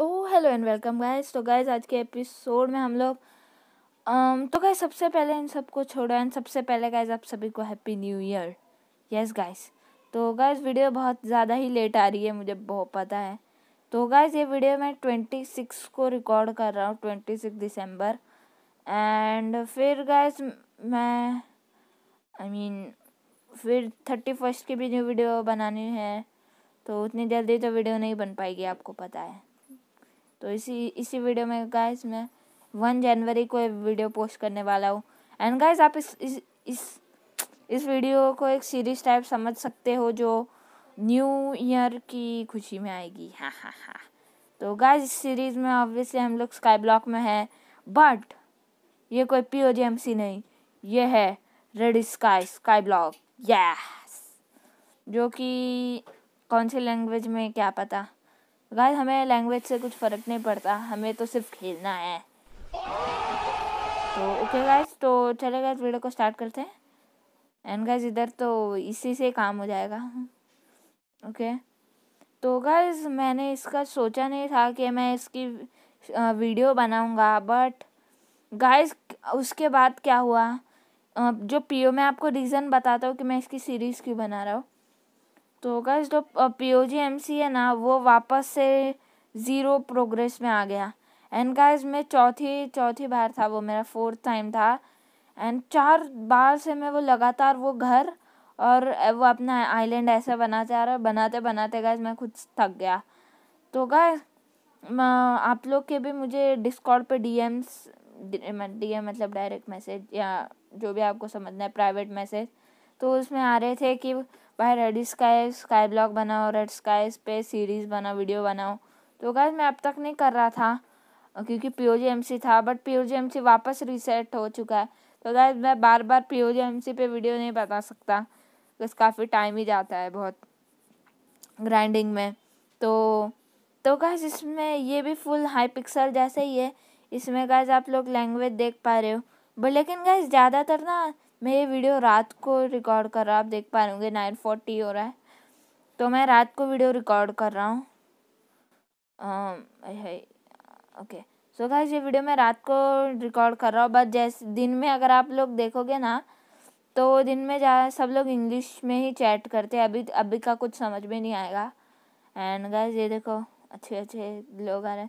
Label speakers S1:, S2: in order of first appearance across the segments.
S1: O hello and welcome guys तो guys तो आज के एपिसोड में हम लोग um, तो गाइस सबसे पहले इन सबको छोड़ो एंड सबसे पहले गाइस आप सभी को happy new year yes guys तो गाइस वीडियो बहुत ज़्यादा ही लेट आ रही है मुझे बहुत पता है तो गाइस ये वीडियो मैं ट्वेंटी सिक्स को रिकॉर्ड कर रहा हूँ ट्वेंटी सिक्स दिसंबर एंड फिर गाइस मैं आई I मीन mean, फिर थर्टी फर्स्ट की भी न्यू वीडियो बनानी है तो उतनी जल्दी तो वीडियो नहीं बन पाएगी आपको पता है तो इसी इसी वीडियो में गाइस मैं वन जनवरी को वीडियो पोस्ट करने वाला हूँ एंड गाइस आप इस इस इस इस वीडियो को एक सीरीज टाइप समझ सकते हो जो न्यू ईयर की खुशी में आएगी हाँ हाँ हाँ तो गाइस इस सीरीज़ में ऑब्वियसली हम लोग स्काई ब्लॉक में हैं बट ये कोई पी ओ जी एम सी नहीं ये है Red Sky Skyblock yes जो कि कौन सी लैंग्वेज में क्या पता गाइस हमें लैंग्वेज से कुछ फ़र्क नहीं पड़ता हमें तो सिर्फ खेलना है तो ओके गाइस तो चले गए वीडियो को स्टार्ट करते हैं एंड गाइस इधर तो इसी से काम हो जाएगा ओके तो गाइस मैंने इसका सोचा नहीं था कि मैं इसकी वीडियो बनाऊंगा बट गाइस उसके बाद क्या हुआ जो पीओ मैं आपको रीज़न बताता हूँ कि मैं इसकी सीरीज़ क्यों बना रहा हूँ तो होगा जो पी ओ जी एम सी है ना वो वापस से ज़ीरो प्रोग्रेस में आ गया एंड गाइस मैं चौथी चौथी बार था वो मेरा फोर्थ टाइम था एंड चार बार से मैं वो लगातार वो घर और वो अपना आइलैंड ऐसा बना जा रहा बनाते बनाते गाइस मैं खुद थक गया तो गाइस आप लोग के भी मुझे डिस्कॉर्ड पे डीएम्स डीएम मतलब डायरेक्ट मैसेज या जो भी आपको समझना है प्राइवेट मैसेज तो उसमें आ रहे थे कि भाई रेड स्काई स्काई ब्लॉग बनाओ रेड स्काई पे सीरीज़ बनाओ वीडियो बनाओ तो गाय मैं अब तक नहीं कर रहा था क्योंकि P O G M C था but P O G M C वापस रिसेट हो चुका है तो गाय मैं बार बार पी ओ जी एम सी पे वीडियो नहीं बता सकता बस काफ़ी टाइम ही जाता है बहुत ग्राइंडिंग में तो तो गाइज इसमें ये भी फुल हाई पिक्सल जैसे ही है इसमें गाइज आप लोग लैंग्वेज देख पा रहे हो बट लेकिन गाइज ज़्यादातर ना मैं ये वीडियो रात को रिकॉर्ड कर रहा आप देख पा रहे होंगे नाइन फोर्टी हो रहा है तो मैं रात को वीडियो रिकॉर्ड कर रहा हूँ ओके सो गाइस ये वीडियो मैं रात को रिकॉर्ड कर रहा हूँ बट जैसे दिन में अगर आप लोग देखोगे ना तो दिन में जा सब लोग इंग्लिश में ही चैट करते हैं अभी अभी का कुछ समझ में नहीं आएगा एंड गाइस ये देखो अच्छे अच्छे लोग आ रहे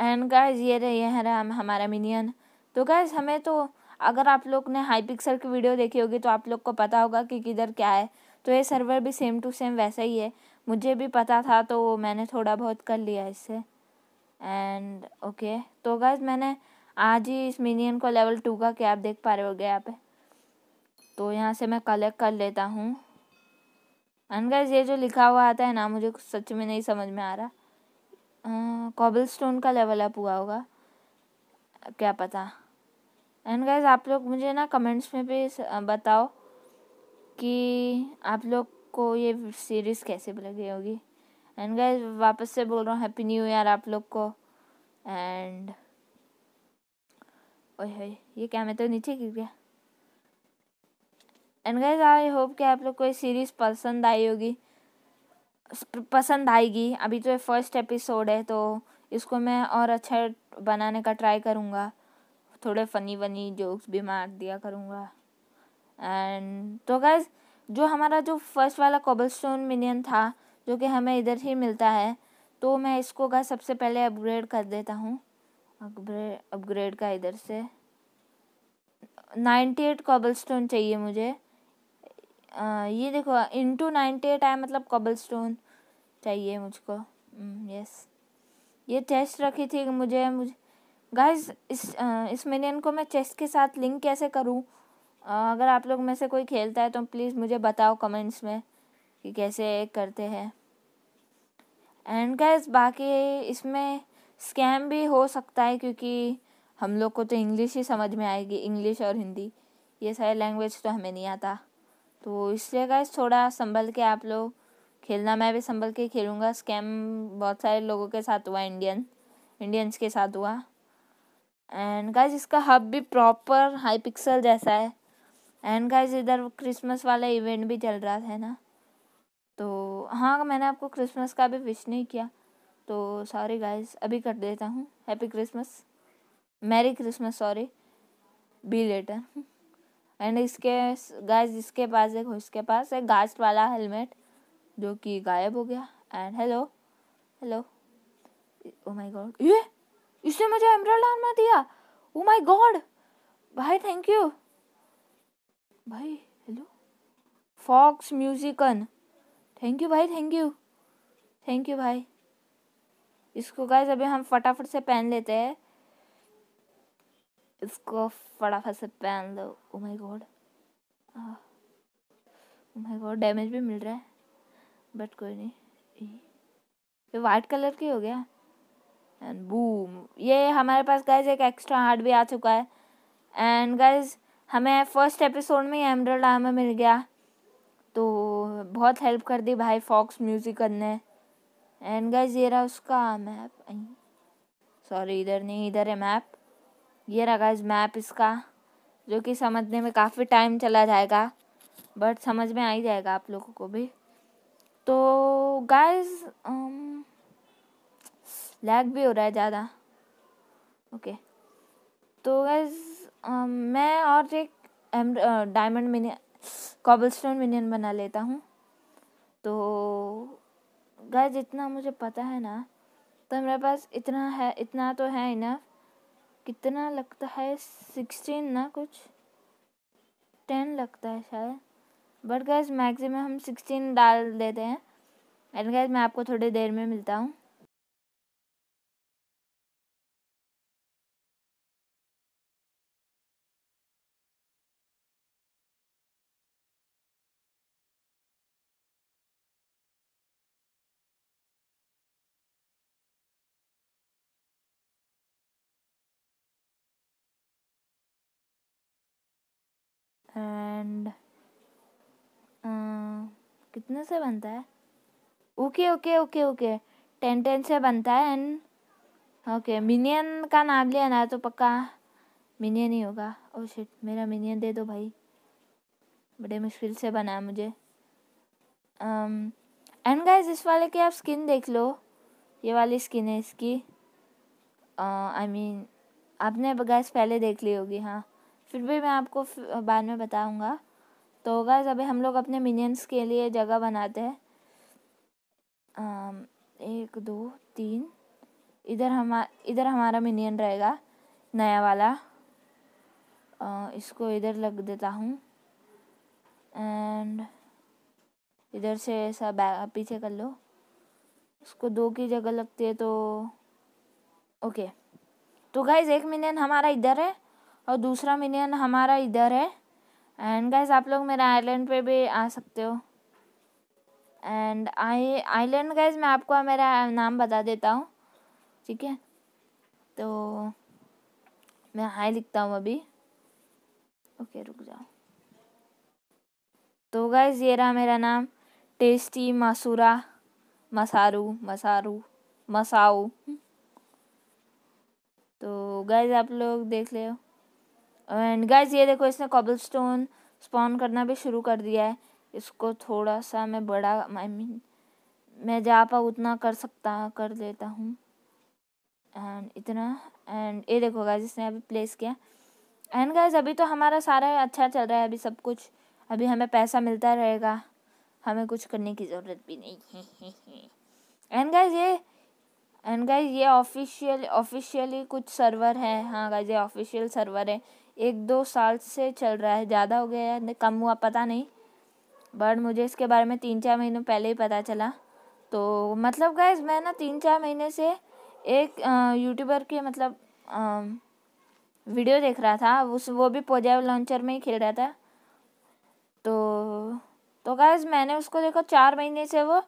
S1: हैं एंड गाइस ये रहे ये है हमारा मिनियन तो गाइस हमें तो अगर आप लोग ने हाई पिक्सल की वीडियो देखी होगी तो आप लोग को पता होगा कि किधर क्या है तो ये सर्वर भी सेम टू सेम वैसा ही है मुझे भी पता था तो मैंने थोड़ा बहुत कर लिया इससे एंड ओके okay. तो गैस मैंने आज ही इस मिनियन को लेवल टू का क्या आप देख पा रहे होगे यहाँ पे तो यहाँ से मैं कलेक्ट कर लेता हूँ एंड गैस ये जो लिखा हुआ आता है ना मुझे सच में नहीं समझ में आ रहा कॉबल अं, स्टोन का लेवल अप हुआ होगा क्या पता एंड गाइज आप लोग मुझे ना कमेंट्स में भी बताओ कि आप लोग को ये सीरीज़ कैसे लगी होगी एंड गाइज वापस से बोल रहा हूँ हैप्पी न्यू ईयर आप लोग को एंड ओह ये क्या मैं तो नीचे गिर गया एंड गाइज आई होप कि आप लोग को ये सीरीज़ पसंद आई होगी पसंद आएगी अभी तो ये फर्स्ट एपिसोड है तो इसको मैं और अच्छा बनाने का ट्राई करूँगा थोड़े फ़नी वनी जोक्स भी मार दिया करूँगा एंड तो गैस जो हमारा जो फर्स्ट वाला कोबल स्टोन मिनियन था जो कि हमें इधर ही मिलता है तो मैं इसको गैस सबसे पहले अपग्रेड कर देता हूँ अपग्रेड अपग्रेड का इधर से नाइन्टी एट कोबल स्टोन चाहिए मुझे आ, ये देखो इंटू नाइन्टी एट आया मतलब कोबल स्टोन चाहिए मुझको यस mm, ये चेस्ट रखी थी मुझे मुझे गाइस इस इस मिनियन को मैं चेस के साथ लिंक कैसे करूँ अगर आप लोग में से कोई खेलता है तो प्लीज़ मुझे बताओ कमेंट्स में कि कैसे करते हैं एंड गाइस बाकी इसमें स्कैम भी हो सकता है क्योंकि हम लोग को तो इंग्लिश ही समझ में आएगी इंग्लिश और हिंदी ये सारे लैंग्वेज तो हमें नहीं आता तो इसलिए गाइस थोड़ा संभल के आप लोग खेलना मैं भी संभल के खेलूँगा स्कैम बहुत सारे लोगों के साथ हुआ इंडियन इंडियंस के साथ हुआ एंड गाइज इसका हब भी प्रॉपर हाई पिक्सल जैसा है एंड गाइज इधर क्रिसमस वाला इवेंट भी चल रहा था ना तो हाँ मैंने आपको क्रिसमस का भी विश नहीं किया तो सॉरी गाइज अभी कर देता हूँ happy Christmas merry Christmas sorry be later and इसके गाइज इसके पास एक इसके पास एक गाज वाला हेलमेट जो कि गायब हो गया and hello hello oh my god ये इसने मुझे एमरल्ड आर्मर दिया ओ माय गॉड भाई थैंक यू भाई hello Fox musician thank you भाई थैंक यू थैंक यू भाई इसको गाइस अभी हम फटाफट से पहन लेते हैं इसको फटाफट से पहन लो oh my god oh my god damage भी मिल रहा है बट कोई नहीं ये व्हाइट कलर के हो गया एंड बूम ये हमारे पास गाइज एक एक्स्ट्रा हार्ट भी आ चुका है एंड गाइज हमें फर्स्ट एपिसोड में ही एमरल्ड आर्मर मिल गया तो बहुत हेल्प कर दी भाई फॉक्स म्यूजिक ने एंड गाइज ये रहा उसका मैप सॉरी इधर नहीं इधर है मैप ये रहा गाइज मैप इसका जो कि समझने में काफ़ी टाइम चला जाएगा बट समझ में आ ही जाएगा आप लोगों को भी तो गाइज लैग भी हो रहा है ज़्यादा ओके तो गैस मैं और एक डायमंड मिनियन स्टोन मिनियन बना लेता हूँ तो गैस जितना मुझे पता है ना तो मेरे पास इतना है इतना तो है इनफ कितना लगता है सिक्सटीन ना कुछ टेन लगता है शायद बट गैस मैक्सिमम हम सिक्सटीन डाल देते हैं एंड गैस मैं आपको थोड़ी देर में मिलता हूँ एंड uh, कितने से बनता है okay okay okay okay ten ten से बनता है एंड ओके मिनियन का नाम लिया ना तो पक्का मिनियन ही होगा ओ oh शिट मेरा मिनियन दे दो भाई बड़े मुश्किल से बनाया मुझे एंड um, गाइस इस वाले की आप स्किन देख लो ये वाली स्किन है इसकी I uh, mean I mean, आपने गाइस पहले देख ली होगी हाँ फिर भी मैं आपको बाद में बताऊँगा तो गैस अभी हम लोग अपने मिनियंस के लिए जगह बनाते हैं एक दो तीन इधर हम इधर हमारा मिनियन रहेगा नया वाला आ, इसको इधर लग देता हूँ एंड इधर से ऐसा पीछे कर लो उसको दो की जगह लगती है तो ओके तो गाइज एक मिनियन हमारा इधर है और दूसरा मिनियन हमारा इधर है एंड गाइज आप लोग मेरे आइलैंड पे भी आ सकते हो एंड आई आइलैंड गाइज मैं आपको मेरा नाम बता देता हूँ ठीक है तो मैं हाई लिखता हूँ अभी ओके रुक जाओ तो गाइज ये रहा मेरा नाम टेस्टी मासूरा मसारू मसारू मसाऊ तो गाइज आप लोग देख ले एंड गाइज ये देखो इसने कॉबल स्टोन स्पॉन करना भी शुरू कर दिया है इसको थोड़ा सा मैं बड़ा आई I मीन mean, मैं जा पाऊँ उतना कर सकता कर लेता हूँ एंड इतना एंड ये देखो गाइज इसने अभी प्लेस किया एंड गाइज अभी तो हमारा सारा अच्छा चल रहा है अभी सब कुछ अभी हमें पैसा मिलता रहेगा हमें कुछ करने की ज़रूरत भी नहीं है एंड गाइज ये एंड गाइज ये ऑफिशियल ऑफिशियली कुछ सर्वर है हाँ गाइज ये ऑफिशियल सर्वर है एक दो साल से चल रहा है ज़्यादा हो गया या कम हुआ पता नहीं बट मुझे इसके बारे में तीन चार महीनों पहले ही पता चला तो मतलब गैस मैं ना तीन चार महीने से एक यूट्यूबर के मतलब आ, वीडियो देख रहा था उस वो भी पोजा लॉन्चर में ही खेल रहा था तो तो गैस मैंने उसको देखो चार महीने से वो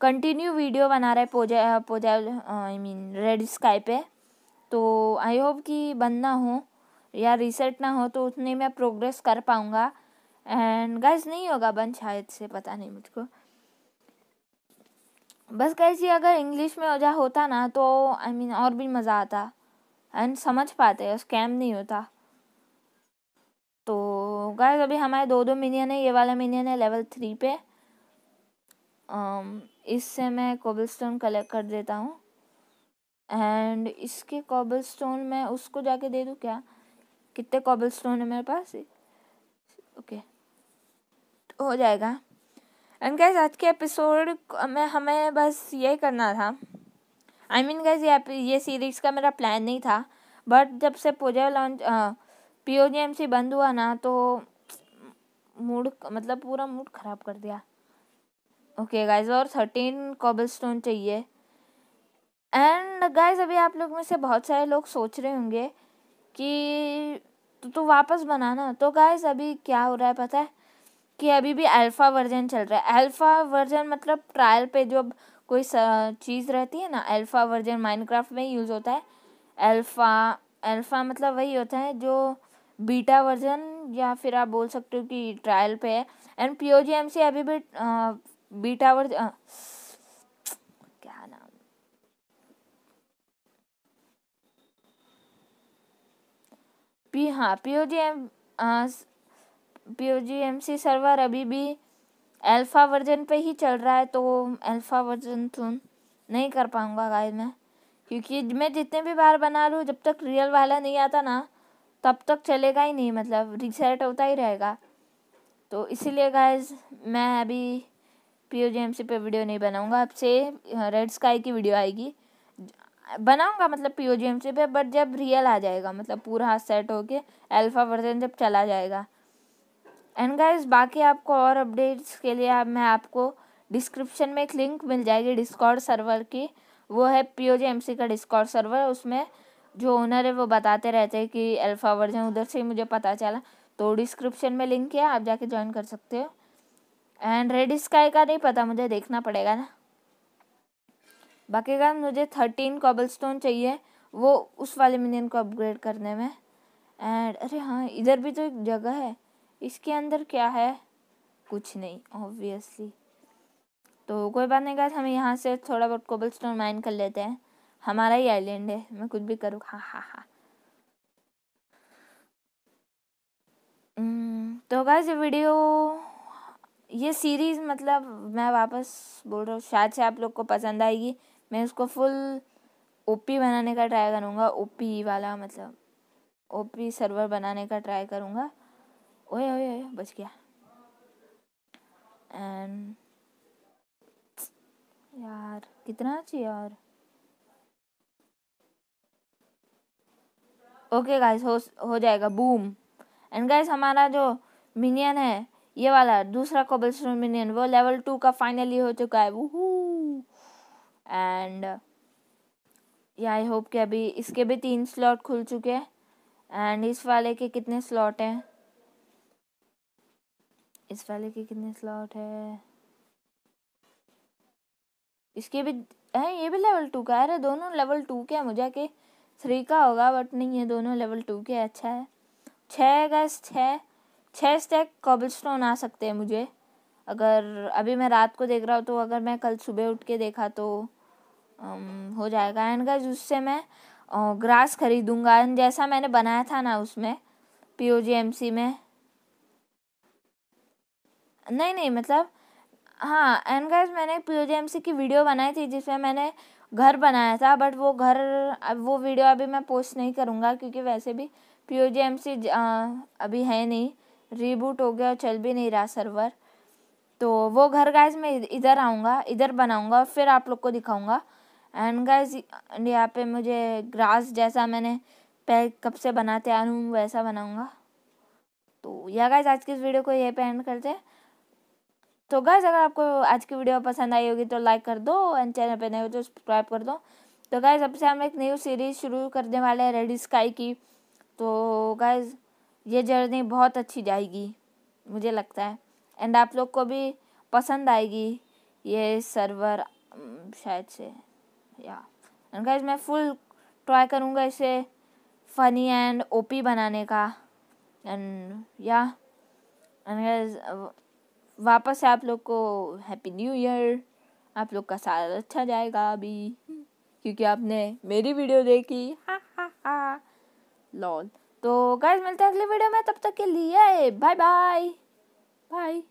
S1: कंटिन्यू वीडियो बना रहा है पोजा पोजा आई मीन रेड स्काई पे तो आई होप कि बनना हो या रिसेट ना हो तो उतने मैं प्रोग्रेस कर पाऊंगा एंड गैस नहीं होगा बंद शायद से पता नहीं मुझको बस ये अगर इंग्लिश में वजह होता ना तो आई I मीन mean, और भी मज़ा आता एंड समझ पाते स्कैम नहीं होता तो गाइस अभी हमारे दो दो मिनियन है ये वाला मिनियन है लेवल थ्री पे um, इससे मैं कोबल स्टोन कलेक्ट कर देता हूँ एंड इसके कोबल स्टोन मैं उसको जाके दे दूँ क्या कितने कॉबल स्टोन है मेरे पास ओके तो हो जाएगा एंड गैस आज के एपिसोड में हमें बस ये करना था आई मीन गैस ये ये सीरीज़ का मेरा प्लान नहीं था बट जब से Pooja launch P O G M C बंद हुआ ना तो मूड मतलब पूरा मूड ख़राब कर दिया ओके गाइज और थर्टीन कॉबल स्टोन चाहिए एंड गाइज अभी आप लोग में से बहुत सारे लोग सोच रहे होंगे कि तो तू तो वापस बनाना तो गाइस अभी क्या हो रहा है पता है कि अभी भी अल्फ़ा वर्जन चल रहा है अल्फ़ा वर्जन मतलब ट्रायल पे जो कोई चीज़ रहती है ना अल्फ़ा वर्जन माइनक्राफ्ट में यूज़ होता है अल्फ़ा अल्फ़ा मतलब वही होता है जो बीटा वर्जन या फिर आप बोल सकते हो कि ट्रायल पे है and P O G M C अभी भी बीटा वर्जन पी हाँ P O G M P O G M C server अभी भी अल्फ़ा वर्जन पे ही चल रहा है तो अल्फ़ा वर्जन तो नहीं कर पाऊँगा गाइस मैं क्योंकि मैं जितने भी बार बना लूँ जब तक रियल वाला नहीं आता ना तब तक चलेगा ही नहीं मतलब रिसेट होता ही रहेगा तो इसीलिए गाइस मैं अभी पी ओ जी एम सी पर वीडियो नहीं बनाऊँगा अब से रेड स्काई की वीडियो आएगी बनाऊंगा मतलब पी ओ जी एम सी पे बट जब रियल आ जाएगा मतलब पूरा सेट होके अल्फ़ा वर्जन जब चला जाएगा एंड गाइस बाकी आपको और अपडेट्स के लिए आप मैं आपको डिस्क्रिप्शन में एक लिंक मिल जाएगी डिस्कॉर्ड सर्वर की वो है पी ओ जी एम सी का डिस्कॉर्ड सर्वर उसमें जो ओनर है वो बताते रहते हैं कि अल्फ़ा वर्जन उधर से ही मुझे पता चला तो डिस्क्रिप्शन में लिंक है आप जाके ज्वाइन कर सकते हो एंड रेड स्काई का नहीं पता मुझे देखना पड़ेगा ना बाकी अगर मुझे थर्टीन कॉबल चाहिए वो उस वाले मिनियन को अपग्रेड करने में एंड अरे हाँ इधर भी तो एक जगह है इसके अंदर क्या है कुछ नहीं ऑब्वियसली तो कोई बात नहीं कहा हम यहाँ से थोड़ा बहुत कोबल स्टोन माइन कर लेते हैं हमारा ही आइलैंड है मैं कुछ भी करूँ हाँ हाँ हाँ तो गाइस ये वीडियो ये सीरीज़ मतलब मैं वापस बोल रहा हूँ शायद से आप लोग को पसंद आएगी मैं इसको फुल ओपी बनाने का ट्राई करूँगा ओपी वाला मतलब ओपी सर्वर बनाने का ट्राई करूँगा ओए ओए ओए बच गया एंड यार कितना चाहिए यार ओके गाइस हो हो जाएगा बूम एंड गाइस हमारा जो मिनियन है ये वाला दूसरा कोबल मिनियन वो लेवल टू का फाइनली हो चुका है वूहू एंड या आई होप कि अभी इसके भी तीन स्लॉट खुल चुके हैं एंड इस वाले के कितने स्लॉट हैं इस वाले के कितने स्लॉट है इसके भी है ये भी लेवल टू का अरे दोनों लेवल टू के हैं मुझे के थ्री का होगा बट नहीं है दोनों लेवल टू के अच्छा है छः गज छः छः स्टैक कॉबल स्टोन आ सकते हैं मुझे अगर अभी मैं रात को देख रहा हूँ तो अगर मैं कल सुबह उठ के देखा तो हो जाएगा एंड गाइज उससे मैं ग्रास खरीदूँगा एंड जैसा मैंने बनाया था ना उसमें पी ओ जी एम सी में नहीं नहीं मतलब हाँ एंड गाइज मैंने P O G M C की वीडियो बनाई थी जिसमें मैंने घर बनाया था बट वो घर वो वीडियो अभी मैं पोस्ट नहीं करूँगा क्योंकि वैसे भी P O G M C अभी है नहीं रीबूट हो गया और चल भी नहीं रहा सर्वर तो वो घर गाइज मैं इधर आऊँगा इधर बनाऊँगा और फिर आप लोग को दिखाऊँगा एंड गाइज एंड यहाँ पे मुझे ग्रास जैसा मैंने पैक कब से बनाते आ रहा हूँ वैसा बनाऊँगा तो या गाइज आज की इस वीडियो को ये पे एंड करते हैं तो गाइज अगर आपको आज की वीडियो पसंद आई होगी तो लाइक कर दो एंड चैनल पे नए हो तो सब्सक्राइब कर दो तो गाइज अब से हम एक न्यू सीरीज शुरू करने वाले हैं रेडी स्काई की तो गाइज ये जर्नी बहुत अच्छी जाएगी मुझे लगता है एंड आप लोग को भी पसंद आएगी ये सर्वर शायद से या एंड गाइज मैं फुल ट्राई करूँगा इसे फनी एंड ओपी बनाने का एंड या एंड गाइज वापस से आप लोग को हैप्पी न्यू ईयर आप लोग का साल अच्छा जाएगा अभी क्योंकि आपने मेरी वीडियो देखी हा हा हा लॉल तो गाइज मिलते हैं अगले वीडियो में तब तक के लिए बाय बाय बाय